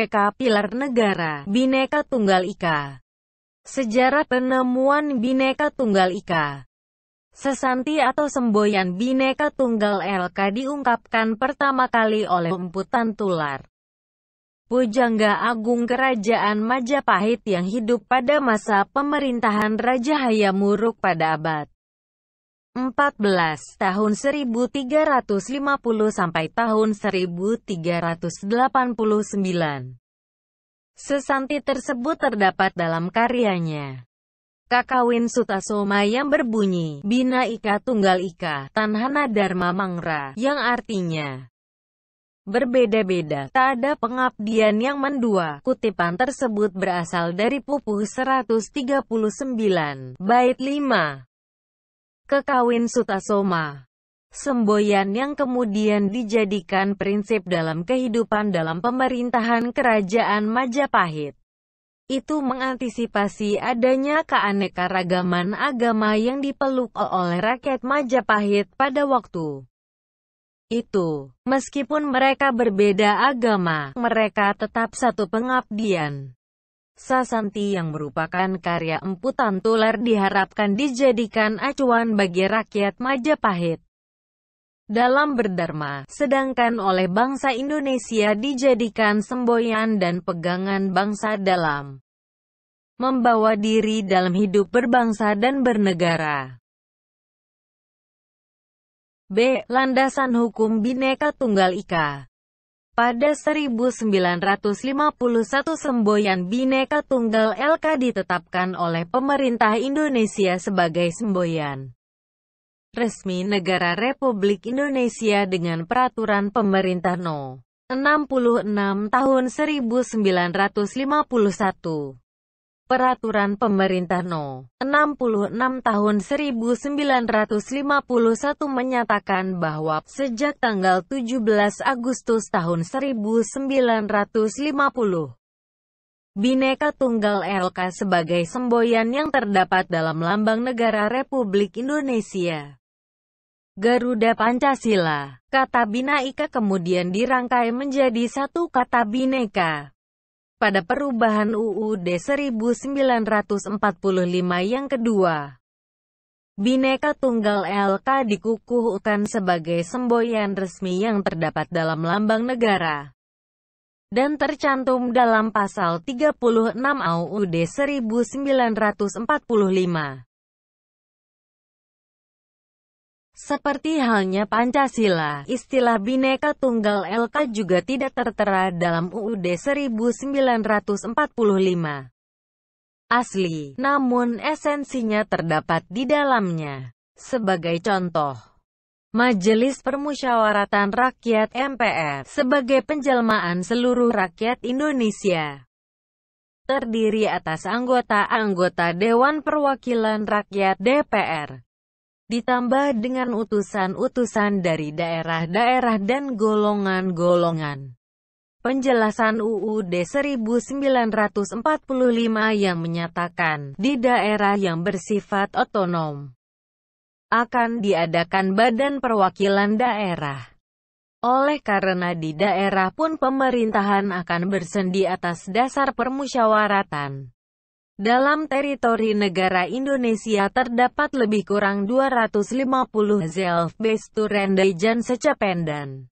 PWK Pilar Negara Bhinneka Tunggal Ika Sejarah penemuan Bhinneka Tunggal Ika Sesanti atau semboyan Bhinneka Tunggal LK diungkapkan pertama kali oleh Emputan Tular Pujangga Agung Kerajaan Majapahit yang hidup pada masa pemerintahan Raja Hayamuruk pada abad 14 tahun 1350 sampai tahun 1389. Sesanti tersebut terdapat dalam karyanya. Kakawin Sutasoma yang berbunyi, Bina Ika Tunggal Ika, Tanhana Dharma Mangra, yang artinya, berbeda-beda, tak ada pengabdian yang mendua. Kutipan tersebut berasal dari Pupuh 139, bait 5. Kekawin Sutasoma. Semboyan yang kemudian dijadikan prinsip dalam kehidupan dalam pemerintahan kerajaan Majapahit. Itu mengantisipasi adanya keanekaragaman agama yang dipeluk oleh rakyat Majapahit pada waktu itu. Meskipun mereka berbeda agama, mereka tetap satu pengabdian. Sasanti yang merupakan karya emputan Tular diharapkan dijadikan acuan bagi rakyat Majapahit dalam berdharma, sedangkan oleh bangsa Indonesia dijadikan semboyan dan pegangan bangsa dalam membawa diri dalam hidup berbangsa dan bernegara. B. Landasan Hukum Bhinneka Tunggal Ika pada 1951 semboyan Bhinneka Tunggal LK ditetapkan oleh pemerintah Indonesia sebagai semboyan resmi negara Republik Indonesia dengan peraturan pemerintah No. 66 tahun 1951. Peraturan Pemerintah No. 66 Tahun 1951 menyatakan bahwa sejak tanggal 17 Agustus tahun 1950, Bineka Tunggal LK sebagai semboyan yang terdapat dalam lambang negara Republik Indonesia. Garuda Pancasila, kata Bina Ika kemudian dirangkai menjadi satu kata Bineka pada perubahan UUD 1945 yang kedua. Bineka Tunggal LK dikukuhkan sebagai semboyan resmi yang terdapat dalam lambang negara dan tercantum dalam pasal 36 AUUD 1945. Seperti halnya Pancasila, istilah Bhinneka Tunggal LK juga tidak tertera dalam UUD 1945 asli, namun esensinya terdapat di dalamnya. Sebagai contoh, Majelis Permusyawaratan Rakyat MPR sebagai penjelmaan seluruh rakyat Indonesia terdiri atas anggota-anggota Dewan Perwakilan Rakyat DPR ditambah dengan utusan-utusan dari daerah-daerah dan golongan-golongan. Penjelasan UUD 1945 yang menyatakan, di daerah yang bersifat otonom, akan diadakan badan perwakilan daerah. Oleh karena di daerah pun pemerintahan akan bersendi atas dasar permusyawaratan. Dalam teritori negara Indonesia terdapat lebih kurang 250 based Zelfbesturen Dejan Secapendan.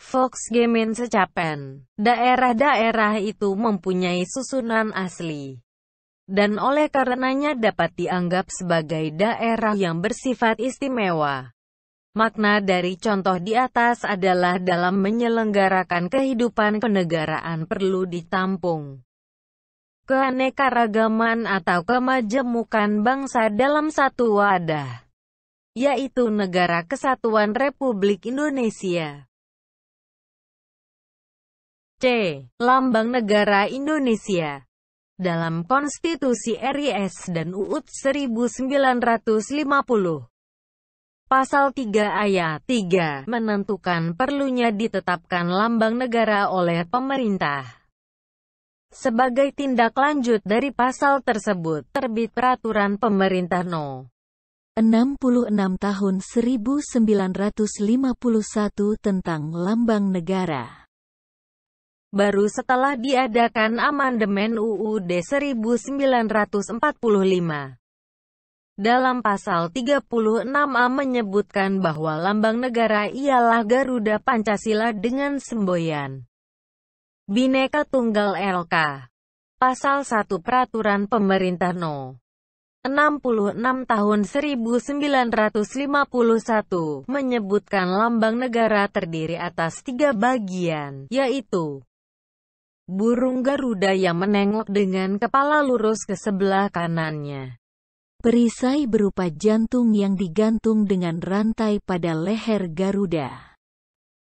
Volksgemein Secapen. Daerah-daerah itu mempunyai susunan asli. Dan oleh karenanya dapat dianggap sebagai daerah yang bersifat istimewa. Makna dari contoh di atas adalah dalam menyelenggarakan kehidupan kenegaraan perlu ditampung keanekaragaman atau kemajemukan bangsa dalam satu wadah, yaitu Negara Kesatuan Republik Indonesia. C. Lambang Negara Indonesia dalam Konstitusi RIS dan UUD 1950. Pasal 3 ayat 3 menentukan perlunya ditetapkan lambang negara oleh pemerintah. Sebagai tindak lanjut dari pasal tersebut, terbit peraturan pemerintah No. 66 tahun 1951 tentang lambang negara. Baru setelah diadakan amandemen UUD 1945. Dalam pasal 36A menyebutkan bahwa lambang negara ialah Garuda Pancasila dengan semboyan Bineka Tunggal LK Pasal 1 Peraturan Pemerintah No. 66 Tahun 1951 menyebutkan lambang negara terdiri atas tiga bagian, yaitu Burung Garuda yang menengok dengan kepala lurus ke sebelah kanannya. Perisai berupa jantung yang digantung dengan rantai pada leher Garuda.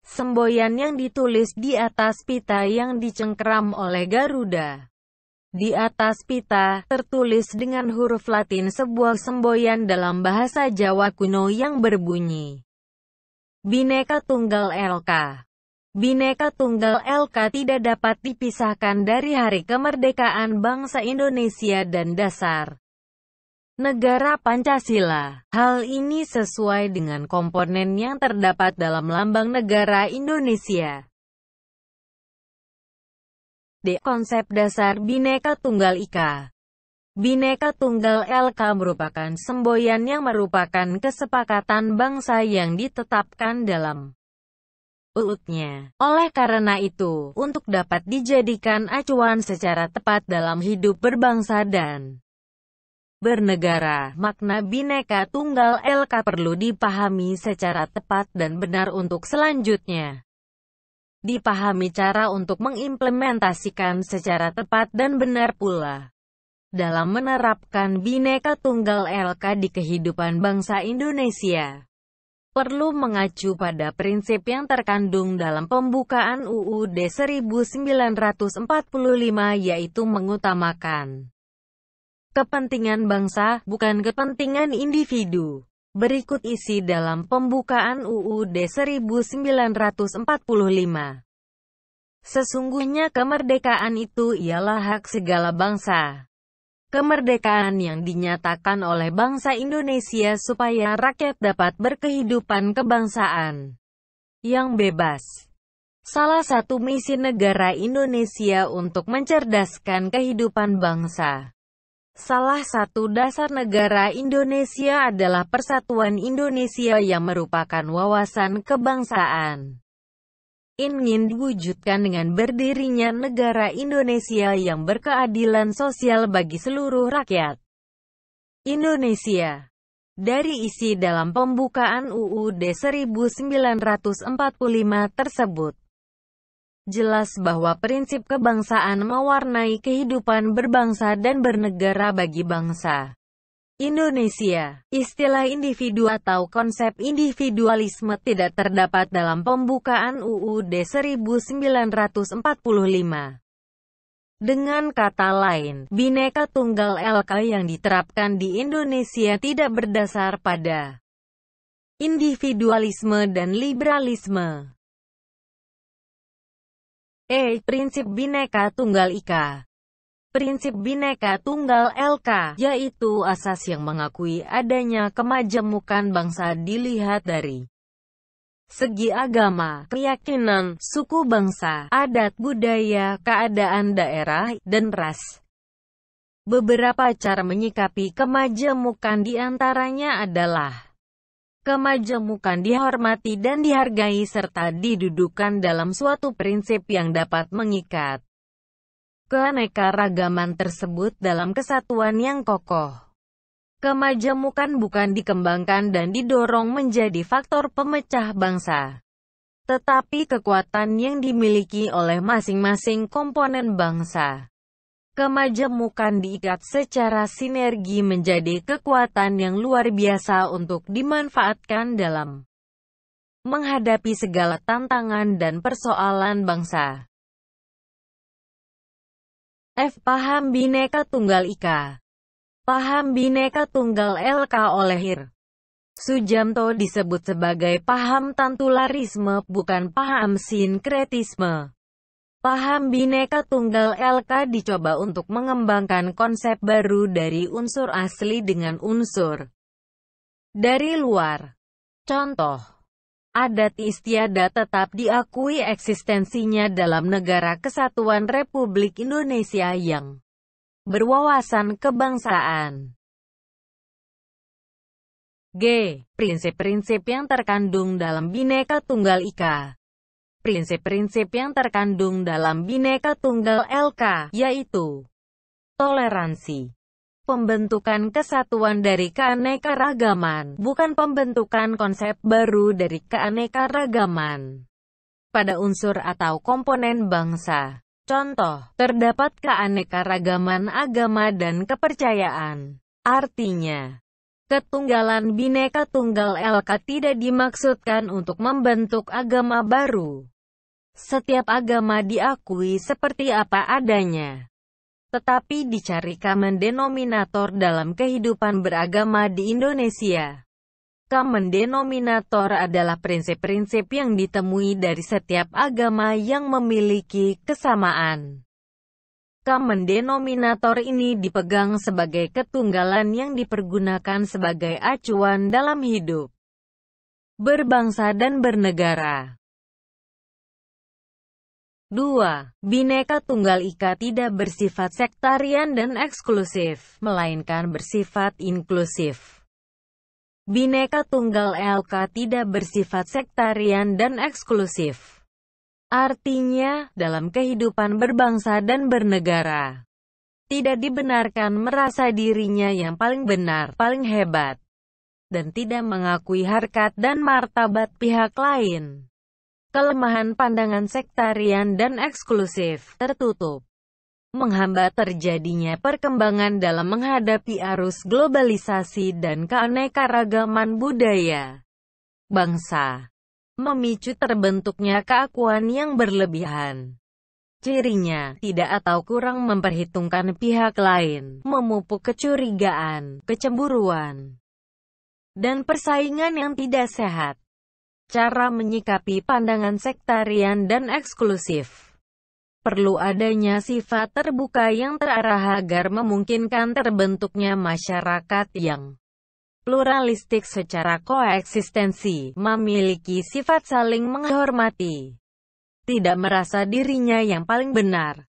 Semboyan yang ditulis di atas pita yang dicengkeram oleh Garuda. Di atas pita, tertulis dengan huruf latin sebuah semboyan dalam bahasa Jawa kuno yang berbunyi. Bineka Tunggal LK Bineka Tunggal LK tidak dapat dipisahkan dari hari kemerdekaan bangsa Indonesia dan dasar negara Pancasila. Hal ini sesuai dengan komponen yang terdapat dalam lambang negara Indonesia. D. Konsep dasar Bineka Tunggal Ika Bineka Tunggal LK merupakan semboyan yang merupakan kesepakatan bangsa yang ditetapkan dalam ulutnya. Oleh karena itu, untuk dapat dijadikan acuan secara tepat dalam hidup berbangsa dan bernegara. Makna Bhinneka Tunggal LK perlu dipahami secara tepat dan benar untuk selanjutnya. Dipahami cara untuk mengimplementasikan secara tepat dan benar pula. Dalam menerapkan Bhinneka Tunggal LK di kehidupan bangsa Indonesia perlu mengacu pada prinsip yang terkandung dalam pembukaan UUD 1945 yaitu mengutamakan Kepentingan bangsa, bukan kepentingan individu. Berikut isi dalam pembukaan UUD 1945. Sesungguhnya kemerdekaan itu ialah hak segala bangsa. Kemerdekaan yang dinyatakan oleh bangsa Indonesia supaya rakyat dapat berkehidupan kebangsaan yang bebas. Salah satu misi negara Indonesia untuk mencerdaskan kehidupan bangsa Salah satu dasar negara Indonesia adalah persatuan Indonesia yang merupakan wawasan kebangsaan. Ingin diwujudkan dengan berdirinya negara Indonesia yang berkeadilan sosial bagi seluruh rakyat Indonesia. Dari isi dalam pembukaan UUD 1945 tersebut, Jelas bahwa prinsip kebangsaan mewarnai kehidupan berbangsa dan bernegara bagi bangsa. Indonesia, istilah individu atau konsep individualisme tidak terdapat dalam pembukaan UUD 1945. Dengan kata lain, bineka tunggal LK yang diterapkan di Indonesia tidak berdasar pada individualisme dan liberalisme. E. Prinsip Bineka Tunggal Ika Prinsip Bineka Tunggal LK, yaitu asas yang mengakui adanya kemajemukan bangsa dilihat dari segi agama, keyakinan, suku bangsa, adat budaya, keadaan daerah, dan ras. Beberapa cara menyikapi kemajemukan diantaranya adalah kemajemukan dihormati dan dihargai serta didudukan dalam suatu prinsip yang dapat mengikat keanekaragaman tersebut dalam kesatuan yang kokoh. Kemajemukan bukan dikembangkan dan didorong menjadi faktor pemecah bangsa, tetapi kekuatan yang dimiliki oleh masing-masing komponen bangsa. Kemajemukan diikat secara sinergi menjadi kekuatan yang luar biasa untuk dimanfaatkan dalam menghadapi segala tantangan dan persoalan bangsa. F. Paham Bineka Tunggal Ika Paham Bineka Tunggal LK oleh Hir. Sujanto disebut sebagai paham tantularisme, bukan paham sinkretisme. Paham bineka Tunggal LK dicoba untuk mengembangkan konsep baru dari unsur asli dengan unsur dari luar. Contoh, adat istiadat tetap diakui eksistensinya dalam negara kesatuan Republik Indonesia yang berwawasan kebangsaan. G. Prinsip-prinsip yang terkandung dalam bineka Tunggal Ika prinsip-prinsip yang terkandung dalam Bhinneka Tunggal LK, yaitu toleransi, pembentukan kesatuan dari keanekaragaman, bukan pembentukan konsep baru dari keanekaragaman pada unsur atau komponen bangsa. Contoh, terdapat keanekaragaman agama dan kepercayaan. Artinya, ketunggalan bineka Tunggal LK tidak dimaksudkan untuk membentuk agama baru. Setiap agama diakui seperti apa adanya. Tetapi dicari common denominator dalam kehidupan beragama di Indonesia. Common denominator adalah prinsip-prinsip yang ditemui dari setiap agama yang memiliki kesamaan. Common denominator ini dipegang sebagai ketunggalan yang dipergunakan sebagai acuan dalam hidup, berbangsa dan bernegara. 2. Bineka Tunggal Ika tidak bersifat sektarian dan eksklusif, melainkan bersifat inklusif. Bineka Tunggal LK tidak bersifat sektarian dan eksklusif. Artinya, dalam kehidupan berbangsa dan bernegara, tidak dibenarkan merasa dirinya yang paling benar, paling hebat, dan tidak mengakui harkat dan martabat pihak lain kelemahan pandangan sektarian dan eksklusif, tertutup, menghambat terjadinya perkembangan dalam menghadapi arus globalisasi dan keanekaragaman budaya bangsa, memicu terbentuknya keakuan yang berlebihan. Cirinya, tidak atau kurang memperhitungkan pihak lain, memupuk kecurigaan, kecemburuan, dan persaingan yang tidak sehat cara menyikapi pandangan sektarian dan eksklusif. Perlu adanya sifat terbuka yang terarah agar memungkinkan terbentuknya masyarakat yang pluralistik secara koeksistensi, memiliki sifat saling menghormati, tidak merasa dirinya yang paling benar,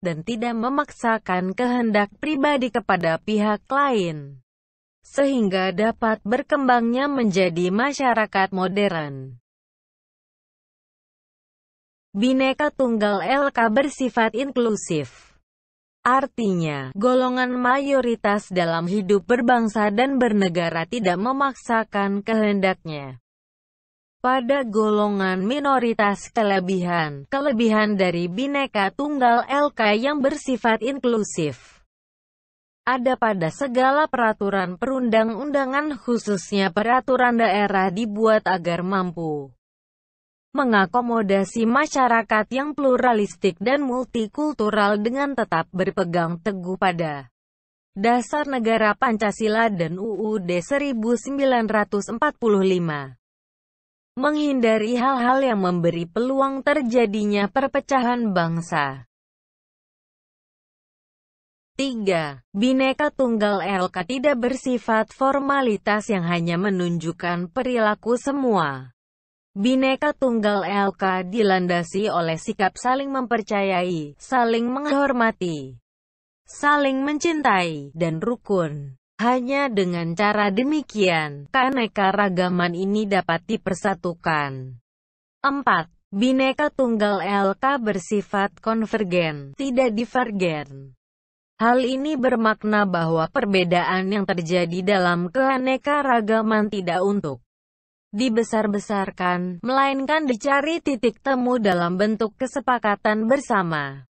dan tidak memaksakan kehendak pribadi kepada pihak lain sehingga dapat berkembangnya menjadi masyarakat modern. Bineka Tunggal LK bersifat inklusif. Artinya, golongan mayoritas dalam hidup berbangsa dan bernegara tidak memaksakan kehendaknya. Pada golongan minoritas kelebihan, kelebihan dari Bineka Tunggal LK yang bersifat inklusif ada pada segala peraturan perundang-undangan khususnya peraturan daerah dibuat agar mampu mengakomodasi masyarakat yang pluralistik dan multikultural dengan tetap berpegang teguh pada dasar negara Pancasila dan UUD 1945. Menghindari hal-hal yang memberi peluang terjadinya perpecahan bangsa. 3. Bineka Tunggal LK tidak bersifat formalitas yang hanya menunjukkan perilaku semua. Bineka Tunggal LK dilandasi oleh sikap saling mempercayai, saling menghormati, saling mencintai, dan rukun. Hanya dengan cara demikian, keanekaragaman ini dapat dipersatukan. 4. Bineka Tunggal LK bersifat konvergen, tidak divergen. Hal ini bermakna bahwa perbedaan yang terjadi dalam keanekaragaman tidak untuk dibesar-besarkan, melainkan dicari titik temu dalam bentuk kesepakatan bersama.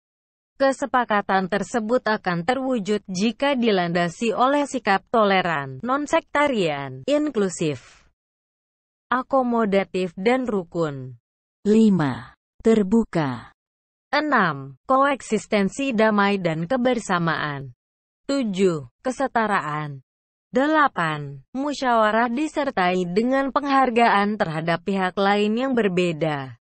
Kesepakatan tersebut akan terwujud jika dilandasi oleh sikap toleran, non-sektarian, inklusif, akomodatif dan rukun. 5. Terbuka 6. Koeksistensi damai dan kebersamaan. 7. Kesetaraan. 8. Musyawarah disertai dengan penghargaan terhadap pihak lain yang berbeda.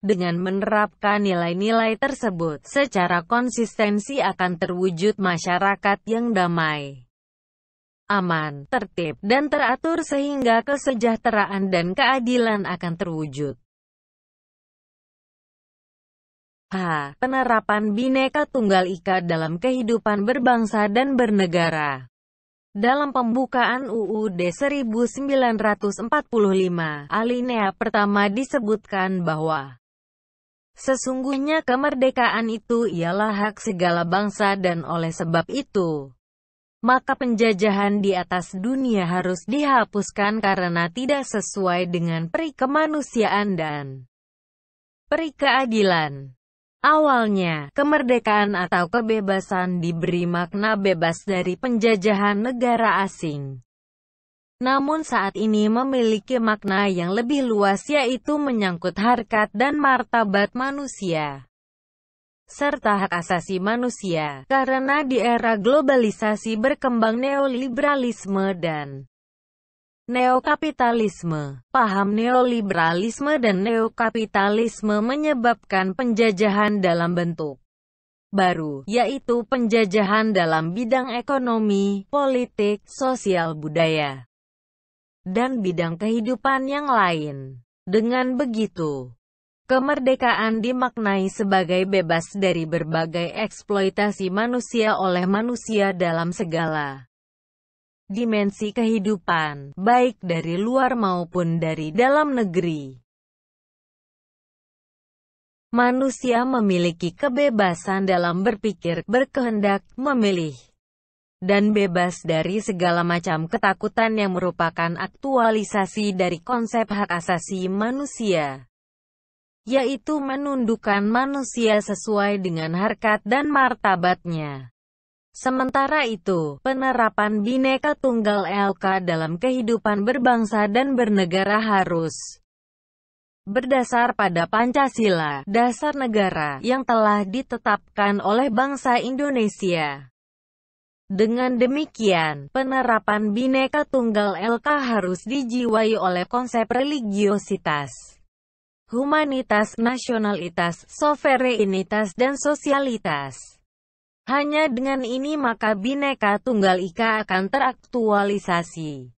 Dengan menerapkan nilai-nilai tersebut secara konsistensi akan terwujud masyarakat yang damai, aman, tertib, dan teratur sehingga kesejahteraan dan keadilan akan terwujud. H. Penerapan Bineka Tunggal Ika dalam kehidupan berbangsa dan bernegara. Dalam pembukaan UUD 1945, alinea pertama disebutkan bahwa Sesungguhnya kemerdekaan itu ialah hak segala bangsa dan oleh sebab itu, maka penjajahan di atas dunia harus dihapuskan karena tidak sesuai dengan peri kemanusiaan dan peri keadilan. Awalnya, kemerdekaan atau kebebasan diberi makna bebas dari penjajahan negara asing. Namun saat ini memiliki makna yang lebih luas yaitu menyangkut harkat dan martabat manusia serta hak asasi manusia, karena di era globalisasi berkembang neoliberalisme dan Neokapitalisme Paham neoliberalisme dan neokapitalisme menyebabkan penjajahan dalam bentuk baru, yaitu penjajahan dalam bidang ekonomi, politik, sosial budaya, dan bidang kehidupan yang lain. Dengan begitu, kemerdekaan dimaknai sebagai bebas dari berbagai eksploitasi manusia oleh manusia dalam segala dimensi kehidupan, baik dari luar maupun dari dalam negeri. Manusia memiliki kebebasan dalam berpikir, berkehendak, memilih, dan bebas dari segala macam ketakutan yang merupakan aktualisasi dari konsep hak asasi manusia, yaitu menundukkan manusia sesuai dengan harkat dan martabatnya. Sementara itu, penerapan Bhinneka Tunggal LK dalam kehidupan berbangsa dan bernegara harus berdasar pada Pancasila, dasar negara, yang telah ditetapkan oleh bangsa Indonesia. Dengan demikian, penerapan Bhinneka Tunggal LK harus dijiwai oleh konsep religiositas, humanitas, nasionalitas, sovereignitas dan sosialitas. Hanya dengan ini maka bineka Tunggal Ika akan teraktualisasi.